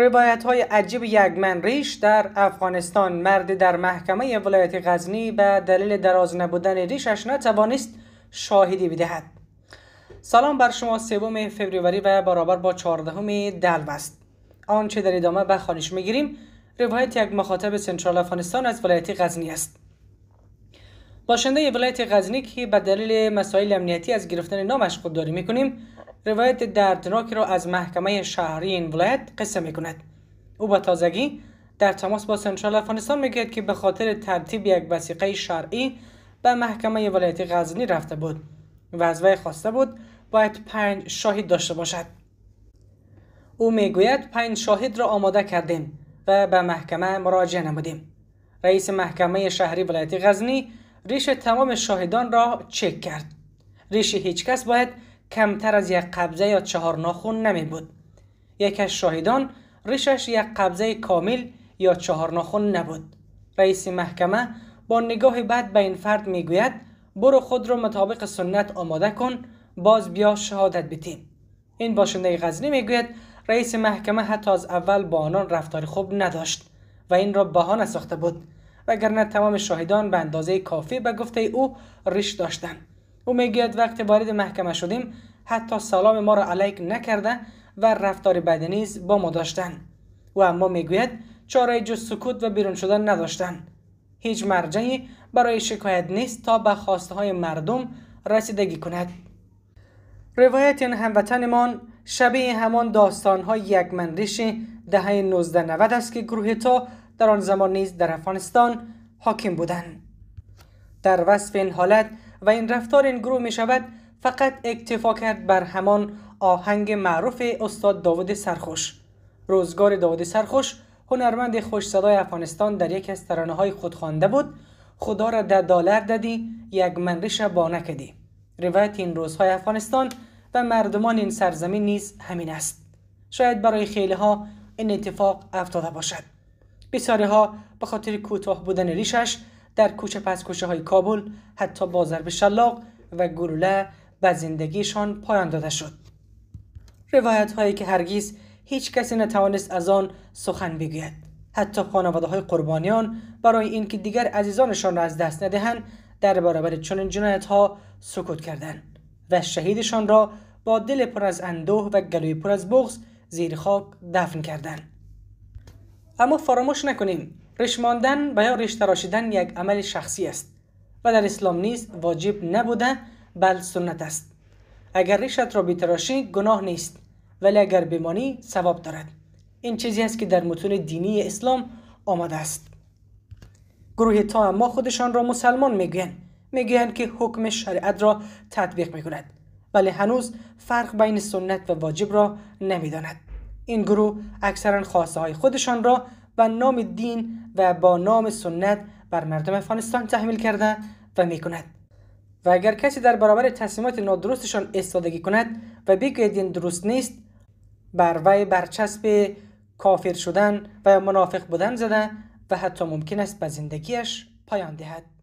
روایت های عجیب یکمن ریش در افغانستان مرد در محکمه ولایت غزنی به دلیل دراز نبودن ریشش نتوانست شاهدی بدهد سلام بر شما سوم فوریه و برابر با چهاردهم دلو است آنچه در ادامه به خانش میگیریم روایت یک مخاطب سنترال افغانستان از ولایت غزنی است باشنده ولایت غزنی که به دلیل مسائل امنیتی از گرفتن نامش خودداری میکنیم روایت دردناکی را از محکمه شهری این ولایت قصه می کند او با تازگی در تماس با سنترال افغانستان میگوید که به خاطر ترتیب یک وسیقه شرعی به محکمه ولایت غزنی رفته بود و از وی خواسته بود باید پنج شاهد داشته باشد او میگوید پنج شاهد را آماده کردیم و به محکمه مراجعه نمودیم رئیس محکمه شهری ولایت غزنی ریش تمام شاهدان را چک کرد ریش هیچکس باید کمتر از یک قبضه یا چهار ناخون نمی بود یک از شاهدان ریشش یک قبضه کامل یا چهار ناخون نبود رئیس محکمه با نگاه بد به این فرد می گوید برو خود را مطابق سنت آماده کن باز بیا شهادت بتیم این باشنده غزنی گوید رئیس محکمه حتی از اول با آنان رفتار خوب نداشت و این را بهانه ساخته بود وگرنه تمام شاهدان به اندازه کافی به گفته او ریش داشتند او میگوید وقتی وارد محکمه شدیم حتی سلام ما را علیک نکرده و رفتار بدی نیز با ما داشتن و اما میگوید چاره جز سکوت و بیرون شدن نداشتن هیچ مرجعی برای شکایت نیست تا به خواسته های مردم رسیدگی کند روایت این یعنی هموطنمان شبیه همان داستان های منریش دهه 1990 است که گروه تا در آن زمان نیز در افغانستان حاکم بودند در وصف این حالت و این رفتار این گروه می شود فقط اکتفا کرد بر همان آهنگ معروف استاد داود سرخوش روزگار داود سرخوش هنرمند خوش صدای افغانستان در یک از ترانه های خود خوانده بود خدا را ده دلار دادی یک منرش با نکدی روایت این روزهای افغانستان و مردمان این سرزمین نیز همین است شاید برای خیلی ها این اتفاق افتاده باشد بسیاری ها به خاطر کوتاه بودن ریشش در کوچه پس کوچه های کابل حتی با ضرب شلاق و گلوله به زندگیشان پایان داده شد روایت هایی که هرگیز هیچ کسی نتوانست از آن سخن بگوید حتی خانواده های قربانیان برای اینکه دیگر عزیزانشان را از دست ندهند در برابر چنین جنایت ها سکوت کردند و شهیدشان را با دل پر از اندوه و گلوی پر از بغز زیر خاک دفن کردند اما فراموش نکنیم رشماندن و یا رش تراشیدن یک عمل شخصی است و در اسلام نیز واجب نبوده بل سنت است اگر ریشت را بتراشی گناه نیست ولی اگر بمانی ثواب دارد این چیزی است که در متون دینی اسلام آمده است گروه تا اما خودشان را مسلمان میگویند میگویند که حکم شریعت را تطبیق میکند ولی هنوز فرق بین سنت و واجب را نمیداند این گروه اکثرا خواسته های خودشان را و نام دین و با نام سنت بر مردم افغانستان تحمیل کرده و می و اگر کسی در برابر تصمیمات نادرستشان استادگی کند و بگوید این درست نیست بر وی برچسب کافر شدن و منافق بودن زده و حتی ممکن است به زندگیش پایان دهد